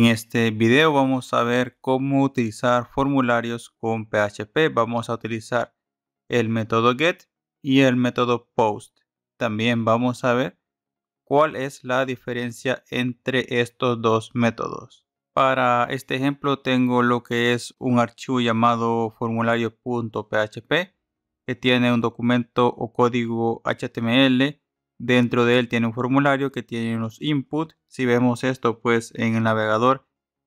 En este video vamos a ver cómo utilizar formularios con PHP. Vamos a utilizar el método get y el método post. También vamos a ver cuál es la diferencia entre estos dos métodos. Para este ejemplo tengo lo que es un archivo llamado formulario.php que tiene un documento o código HTML Dentro de él tiene un formulario que tiene unos inputs, Si vemos esto pues en el navegador,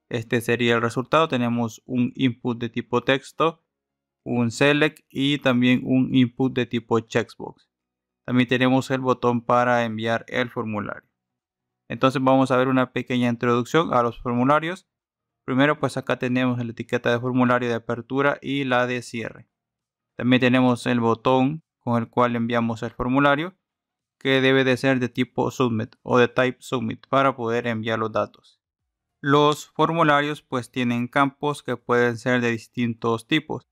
este sería el resultado. Tenemos un input de tipo texto, un select y también un input de tipo checkbox. También tenemos el botón para enviar el formulario. Entonces vamos a ver una pequeña introducción a los formularios. Primero pues acá tenemos la etiqueta de formulario de apertura y la de cierre. También tenemos el botón con el cual enviamos el formulario que debe de ser de tipo submit o de type submit para poder enviar los datos. Los formularios pues tienen campos que pueden ser de distintos tipos.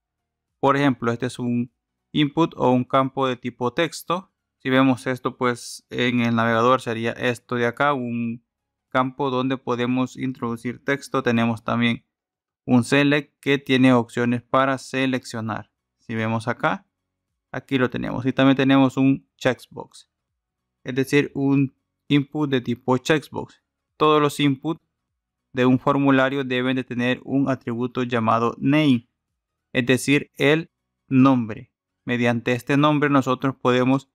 Por ejemplo, este es un input o un campo de tipo texto. Si vemos esto pues en el navegador sería esto de acá, un campo donde podemos introducir texto. Tenemos también un select que tiene opciones para seleccionar. Si vemos acá, aquí lo tenemos. Y también tenemos un checkbox es decir, un input de tipo checkbox. Todos los inputs de un formulario deben de tener un atributo llamado name, es decir, el nombre. Mediante este nombre nosotros podemos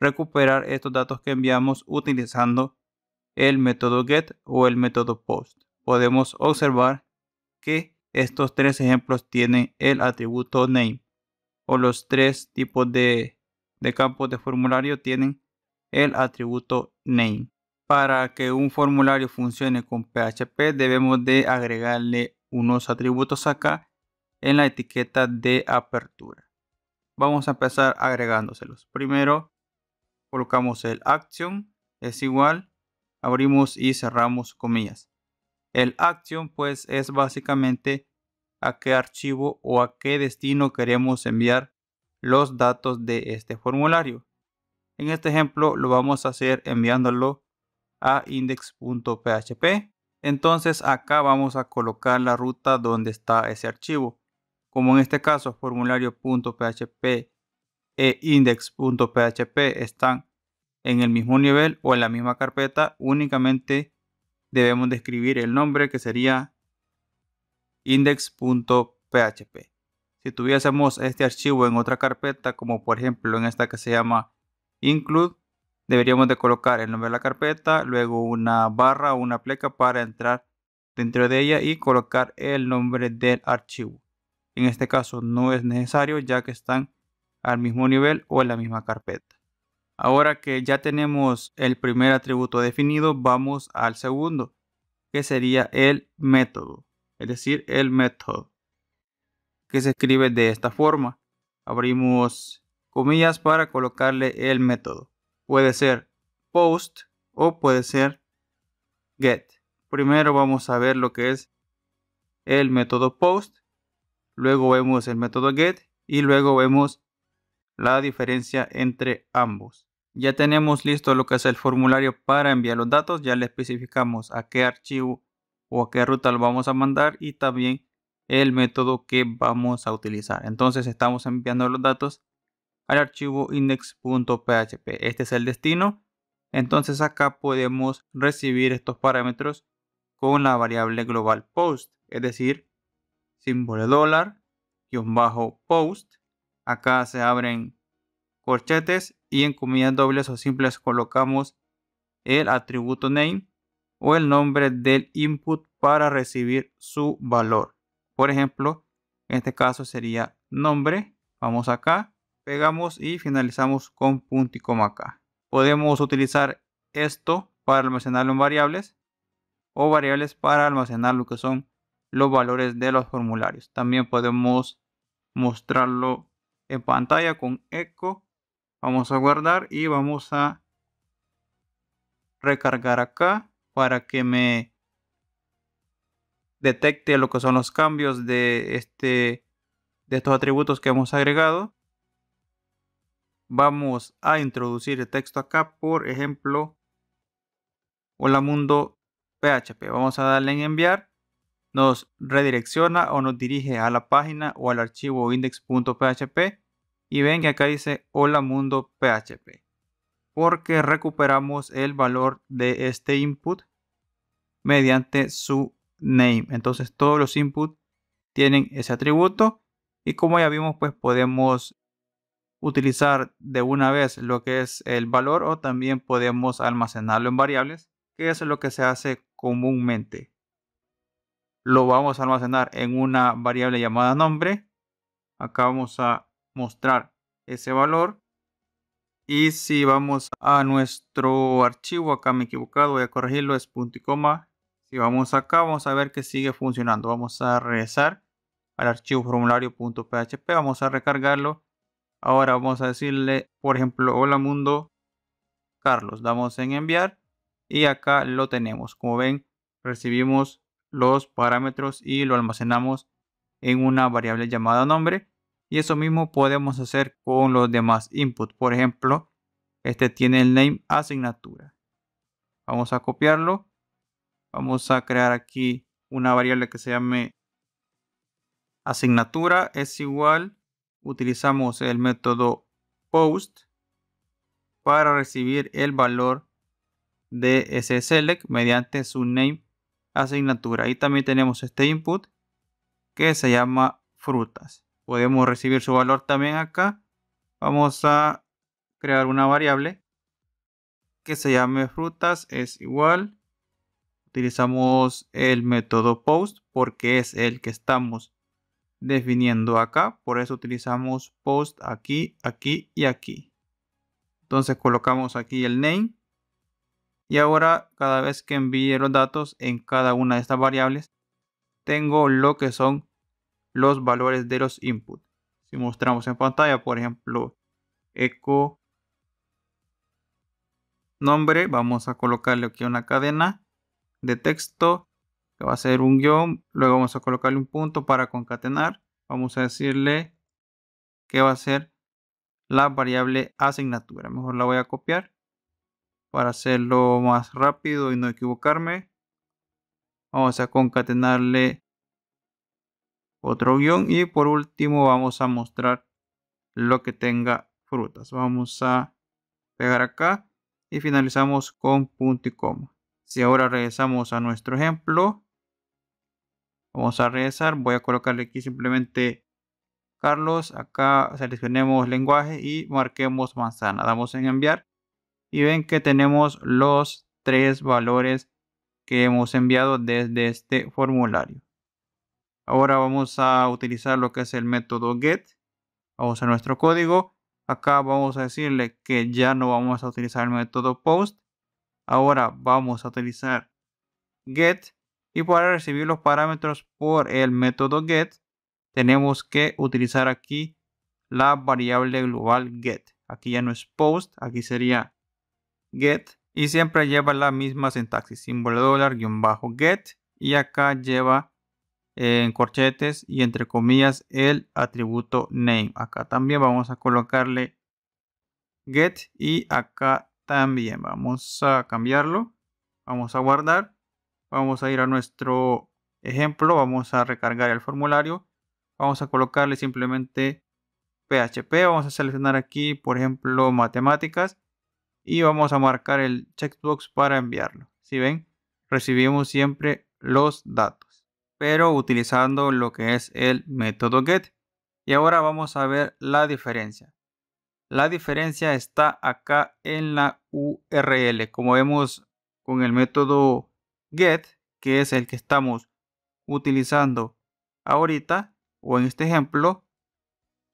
recuperar estos datos que enviamos utilizando el método get o el método post. Podemos observar que estos tres ejemplos tienen el atributo name o los tres tipos de, de campos de formulario tienen el atributo name. Para que un formulario funcione con PHP debemos de agregarle unos atributos acá en la etiqueta de apertura. Vamos a empezar agregándoselos. Primero colocamos el action es igual, abrimos y cerramos comillas. El action pues es básicamente a qué archivo o a qué destino queremos enviar los datos de este formulario. En este ejemplo lo vamos a hacer enviándolo a index.php. Entonces acá vamos a colocar la ruta donde está ese archivo. Como en este caso formulario.php e index.php están en el mismo nivel o en la misma carpeta, únicamente debemos describir el nombre que sería index.php. Si tuviésemos este archivo en otra carpeta, como por ejemplo en esta que se llama include, deberíamos de colocar el nombre de la carpeta, luego una barra o una pleca para entrar dentro de ella y colocar el nombre del archivo. En este caso no es necesario ya que están al mismo nivel o en la misma carpeta. Ahora que ya tenemos el primer atributo definido, vamos al segundo, que sería el método, es decir, el método, que se escribe de esta forma. Abrimos comillas para colocarle el método. Puede ser post o puede ser get. Primero vamos a ver lo que es el método post, luego vemos el método get y luego vemos la diferencia entre ambos. Ya tenemos listo lo que es el formulario para enviar los datos, ya le especificamos a qué archivo o a qué ruta lo vamos a mandar y también el método que vamos a utilizar. Entonces estamos enviando los datos al archivo index.php. Este es el destino. Entonces acá podemos recibir estos parámetros con la variable global post, es decir, símbolo dólar, guión bajo post. Acá se abren corchetes y en comillas dobles o simples colocamos el atributo name o el nombre del input para recibir su valor. Por ejemplo, en este caso sería nombre. Vamos acá pegamos y finalizamos con punto y coma acá. Podemos utilizar esto para almacenarlo en variables o variables para almacenar lo que son los valores de los formularios. También podemos mostrarlo en pantalla con echo. Vamos a guardar y vamos a recargar acá para que me detecte lo que son los cambios de, este, de estos atributos que hemos agregado vamos a introducir el texto acá, por ejemplo, hola mundo PHP. Vamos a darle en enviar, nos redirecciona o nos dirige a la página o al archivo index.php y ven que acá dice hola mundo PHP porque recuperamos el valor de este input mediante su name. Entonces todos los inputs tienen ese atributo y como ya vimos pues podemos utilizar de una vez lo que es el valor o también podemos almacenarlo en variables, que es lo que se hace comúnmente. Lo vamos a almacenar en una variable llamada nombre. Acá vamos a mostrar ese valor. Y si vamos a nuestro archivo, acá me he equivocado, voy a corregirlo, es punto y coma. Si vamos acá, vamos a ver que sigue funcionando. Vamos a regresar al archivo formulario.php, vamos a recargarlo Ahora vamos a decirle, por ejemplo, hola mundo Carlos. Damos en enviar y acá lo tenemos. Como ven, recibimos los parámetros y lo almacenamos en una variable llamada nombre. Y eso mismo podemos hacer con los demás inputs. Por ejemplo, este tiene el name asignatura. Vamos a copiarlo. Vamos a crear aquí una variable que se llame asignatura es igual utilizamos el método post para recibir el valor de ese select mediante su name asignatura. Y también tenemos este input que se llama frutas. Podemos recibir su valor también acá. Vamos a crear una variable que se llame frutas es igual. Utilizamos el método post porque es el que estamos definiendo acá. Por eso utilizamos post aquí, aquí y aquí. Entonces colocamos aquí el name. Y ahora cada vez que envíe los datos en cada una de estas variables, tengo lo que son los valores de los inputs. Si mostramos en pantalla, por ejemplo, eco nombre, vamos a colocarle aquí una cadena de texto que va a ser un guión, luego vamos a colocarle un punto para concatenar, vamos a decirle que va a ser la variable asignatura, mejor la voy a copiar para hacerlo más rápido y no equivocarme, vamos a concatenarle otro guión y por último vamos a mostrar lo que tenga frutas, vamos a pegar acá y finalizamos con punto y coma. Si ahora regresamos a nuestro ejemplo, Vamos a regresar. Voy a colocarle aquí simplemente Carlos. Acá seleccionemos lenguaje y marquemos manzana. Damos en enviar. Y ven que tenemos los tres valores que hemos enviado desde este formulario. Ahora vamos a utilizar lo que es el método get. Vamos a nuestro código. Acá vamos a decirle que ya no vamos a utilizar el método post. Ahora vamos a utilizar get y para recibir los parámetros por el método get, tenemos que utilizar aquí la variable global get. Aquí ya no es post, aquí sería get. Y siempre lleva la misma sintaxis, símbolo dólar, guión bajo, get. Y acá lleva en corchetes y entre comillas el atributo name. Acá también vamos a colocarle get y acá también vamos a cambiarlo. Vamos a guardar Vamos a ir a nuestro ejemplo, vamos a recargar el formulario. Vamos a colocarle simplemente PHP, vamos a seleccionar aquí, por ejemplo, matemáticas y vamos a marcar el checkbox para enviarlo. Si ven, recibimos siempre los datos, pero utilizando lo que es el método get. Y ahora vamos a ver la diferencia. La diferencia está acá en la URL. Como vemos con el método get, que es el que estamos utilizando ahorita, o en este ejemplo,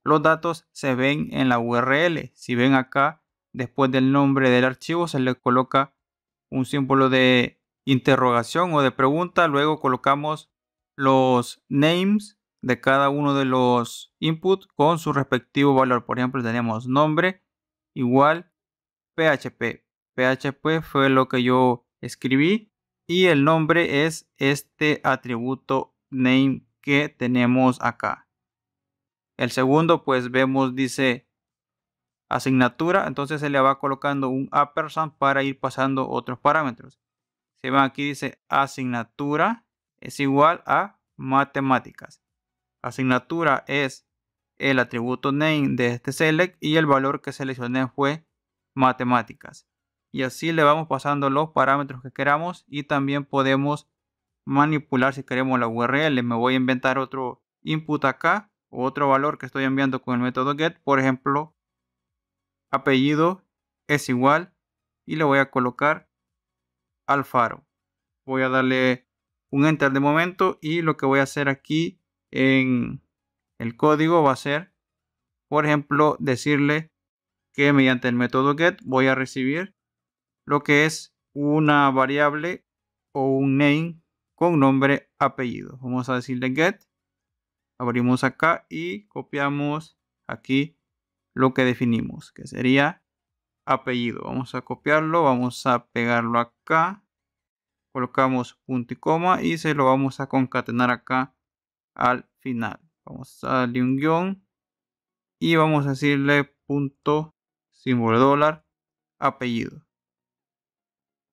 los datos se ven en la URL. Si ven acá, después del nombre del archivo se le coloca un símbolo de interrogación o de pregunta. Luego colocamos los names de cada uno de los inputs con su respectivo valor. Por ejemplo, tenemos nombre igual PHP. PHP fue lo que yo escribí y el nombre es este atributo name que tenemos acá. El segundo pues vemos dice asignatura, entonces se le va colocando un ampersand para ir pasando otros parámetros. Se ven aquí dice asignatura es igual a matemáticas. Asignatura es el atributo name de este select y el valor que seleccioné fue matemáticas y así le vamos pasando los parámetros que queramos y también podemos manipular si queremos la URL. Me voy a inventar otro input acá, otro valor que estoy enviando con el método get, por ejemplo, apellido es igual y le voy a colocar al faro. Voy a darle un enter de momento y lo que voy a hacer aquí en el código va a ser, por ejemplo, decirle que mediante el método get voy a recibir lo que es una variable o un name con nombre apellido. Vamos a decirle get. Abrimos acá y copiamos aquí lo que definimos, que sería apellido. Vamos a copiarlo, vamos a pegarlo acá. Colocamos punto y coma y se lo vamos a concatenar acá al final. Vamos a darle un guión y vamos a decirle punto símbolo dólar apellido.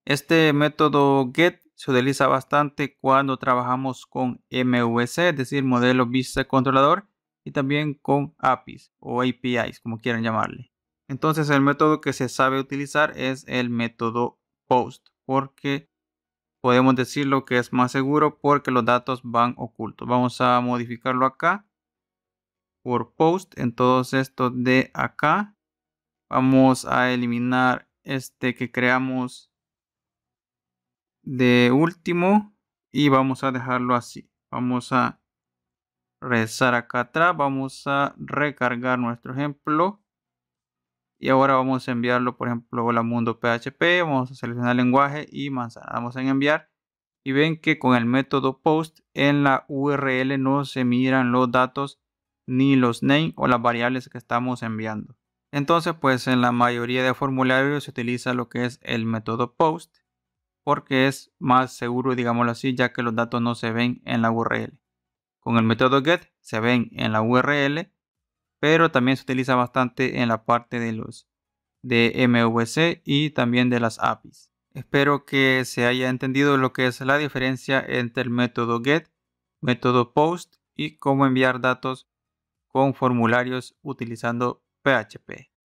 Este método GET se utiliza bastante cuando trabajamos con MVC, es decir, modelo vista controlador, y también con APIs o APIs, como quieran llamarle. Entonces el método que se sabe utilizar es el método POST, porque podemos decir lo que es más seguro porque los datos van ocultos. Vamos a modificarlo acá por POST en todos estos de acá. Vamos a eliminar este que creamos de último y vamos a dejarlo así. Vamos a regresar acá atrás, vamos a recargar nuestro ejemplo y ahora vamos a enviarlo, por ejemplo, hola mundo PHP, vamos a seleccionar lenguaje y manzana, vamos a enviar y ven que con el método post en la URL no se miran los datos ni los name o las variables que estamos enviando. Entonces, pues en la mayoría de formularios se utiliza lo que es el método post porque es más seguro, digámoslo así, ya que los datos no se ven en la URL. Con el método get se ven en la URL, pero también se utiliza bastante en la parte de los de MVC y también de las APIs. Espero que se haya entendido lo que es la diferencia entre el método get, método post y cómo enviar datos con formularios utilizando PHP.